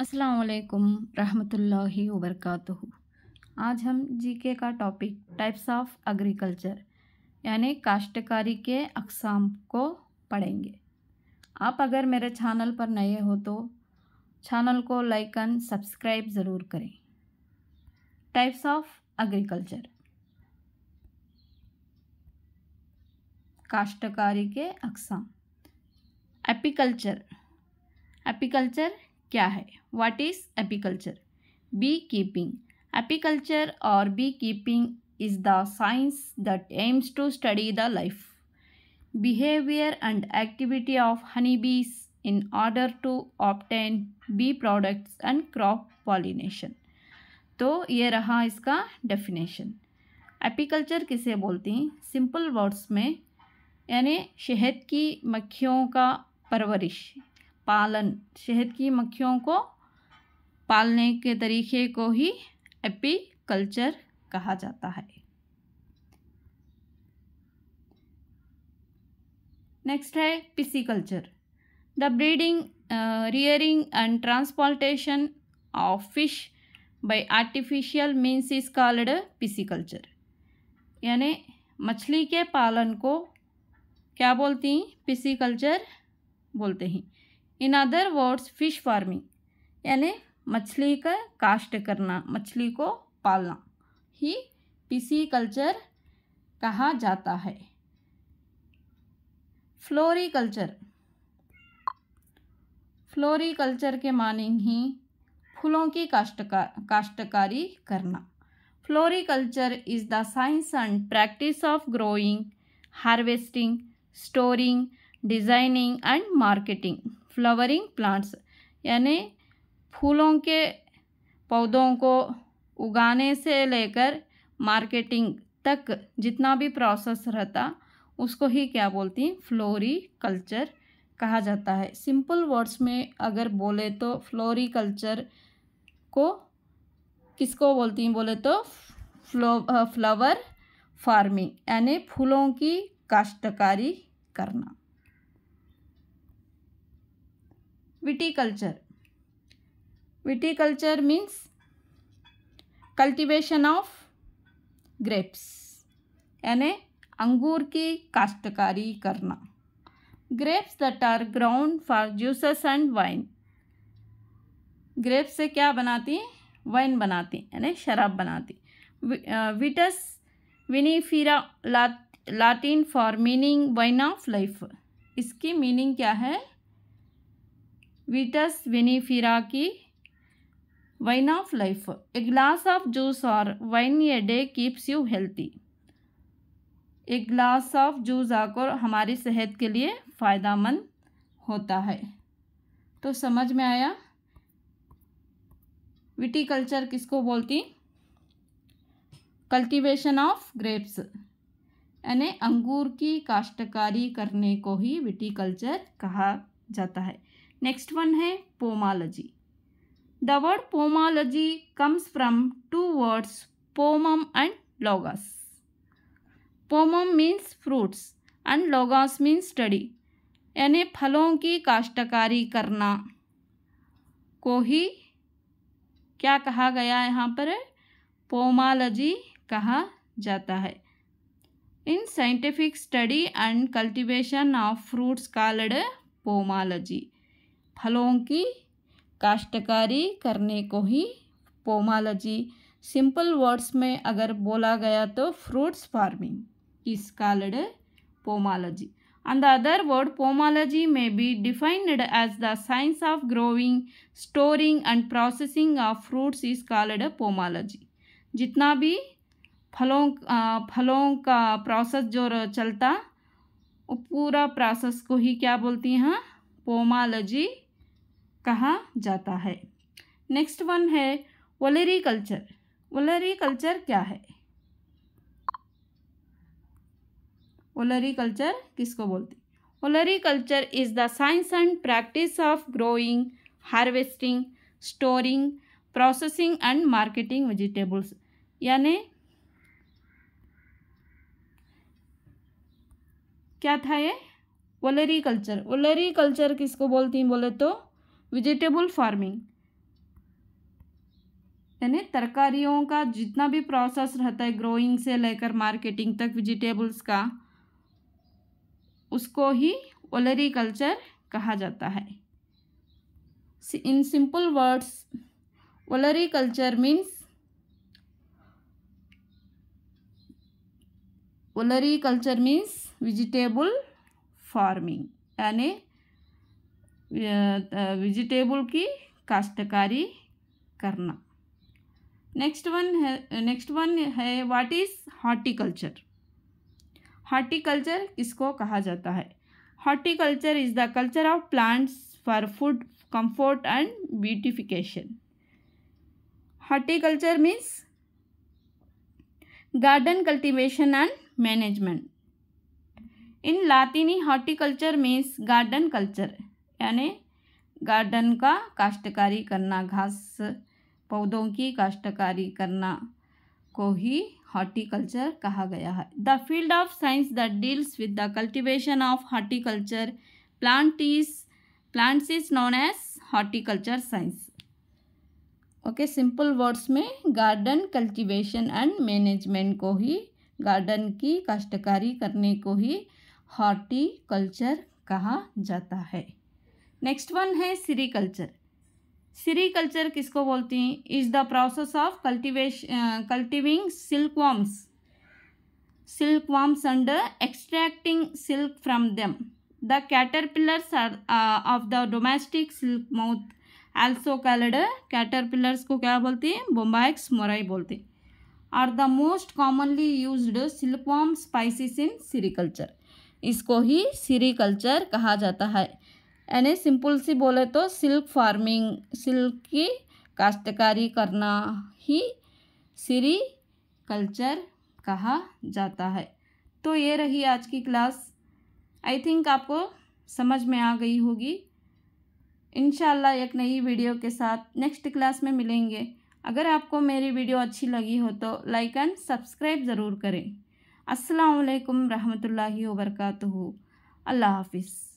असलकम रहमतुल्लाहि वरक आज हम जीके का टॉपिक टाइप्स ऑफ एग्रीकल्चर यानी काश्तकारी के अकसाम को पढ़ेंगे आप अगर मेरे चैनल पर नए हो तो चैनल को लाइक एंड सब्सक्राइब ज़रूर करें टाइप्स ऑफ एग्रीकल्चर काश्तकारी के अकसाम एपिकल्चर एपिकल्चर क्या है what is apiculture bee keeping apiculture और bee keeping is the science that aims to study the life behaviour and activity of honey bees in order to obtain bee products and crop pollination तो ये रहा इसका definition apiculture किसे बोलते हैं simple words में यानी शहद की मक्खियों का परवरिश पालन शहद की मक्खियों को पालने के तरीके को ही कल्चर कहा जाता है नेक्स्ट है pisciculture the breeding rearing and transportation of fish by artificial means is called pisciculture यानी मछली के पालन को क्या बोलती हैं पिसिकल्चर बोलते हैं in other words fish farming यानी मछली का काश्त करना मछली को पालना ही पिसी कल्चर कहा जाता है फ्लोरी कल्चर फ्लोरी कल्चर के माने ही फूलों की काश्तकार काश्तकारी करना floriculture is the science and practice of growing harvesting storing designing and marketing flowering plants यानी फूलों के पौधों को उगाने से लेकर मार्केटिंग तक जितना भी प्रोसेस रहता उसको ही क्या बोलती हैं फ्लोरी कल्चर कहा जाता है सिंपल वर्ड्स में अगर बोले तो फ्लोरी कल्चर को किसको बोलती हैं बोले तो फ्लो फ्लावर फार्मिंग यानी फूलों की काश्तकारी करना viticulture viticulture means cultivation of grapes यानी अंगूर की काश्तकारी करना grapes that are ground for juices and wine grapes से क्या बनाती हैं वाइन बनाती हैं यानी शराब बनाती Vitis vinifera Latin for meaning wine of life इसकी मीनिंग क्या है Vitis विनीफिरा की wine of life a glass of juice और wine a day keeps you healthy एक ग्लास ऑफ जूस आकर हमारी सेहत के लिए फ़ायदा मंद होता है तो समझ में आया विटिकल्चर किसको बोलती कल्टीवेशन ऑफ ग्रेप्स यानी अंगूर की काश्तकारी करने को ही कल्चर कहा जाता है नेक्स्ट वन है pomology the word pomology comes from two words pomum and logos pomum means fruits and logos means study यानी फलों की काश्तकारी करना को ही क्या कहा गया यहाँ पर पोमालॉजी कहा जाता है in scientific study and cultivation of fruits called pomology फलों की काश्तकारी करने को ही पोमालजी सिंपल वर्ड्स में अगर बोला गया तो fruits farming is called pomology and the other word pomology may be defined as the science of growing storing and processing of fruits is called पोमालजी जितना भी फलों फलों का प्रोसेस जो चलता पूरा प्रोसेस को ही क्या बोलती हैं पोमालजी कहा जाता है नेक्स्ट वन है वलेरी कल्चर वलेरी कल्चर क्या है वलेरी कल्चर किसको बोलते olericulture is the science and practice of growing harvesting storing processing and marketing vegetables यानी क्या था ये वलेरी कल्चर वलेरी कल्चर किसको बोलती बोले तो वेजिटेबल फार्मिंग यानी तरकारियों का जितना भी प्रोसेस रहता है ग्रोइंग से लेकर मार्केटिंग तक वेजिटेबल्स का उसको ही कल्चर कहा जाता है in simple words culture means olericulture means vegetable farming यानी वेजिटेबल की काश्तकारी करना नेक्स्ट वन है नेक्स्ट वन है व्हाट इज़ हॉर्टिकल्चर हॉर्टिकल्चर इसको कहा जाता है horticulture is the culture of plants for food comfort and beautification horticulture means garden cultivation and management in लातिनी हॉर्टिकल्चर मीन्स गार्डन कल्चर यानी गार्डन का काश्तकारी करना घास पौधों की काश्तकारी करना को ही हॉर्टिकल्चर कहा गया है the field of science that deals with the cultivation of horticulture plant is plants is known as horticulture science okay simple words में गार्डन कल्टिवेशन एंड मैनेजमेंट को ही गार्डन की काश्तकारी करने को ही हॉर्टिकल्चर कहा जाता है नेक्स्ट वन है सीरीकल्चर सीरीकल्चर किसको बोलती हैं is the process of cultivation cultivating worms silk worms and extracting silk from them the caterpillars are of the domestic silk moth also called caterpillars को क्या बोलते हैं बोम्बाइक्स मोराई बोलते हैं are the most commonly use silkworm species in sericulture इसको ही sericulture कहा जाता है यानी सिंपल सी बोले तो सिल्क फार्मिंग सिल्क की काश्तकारी करना ही सीरी कल्चर कहा जाता है तो ये रही आज की क्लास आई थिंक आपको समझ में आ गई होगी इन एक नई वीडियो के साथ नेक्स्ट क्लास में मिलेंगे अगर आपको मेरी वीडियो अच्छी लगी हो तो लाइक एंड सब्सक्राइब ज़रूर करें अस्सलाम वालेकुम रहमतुल्लाहि वबरकातुहू अल्लाह हाफिज़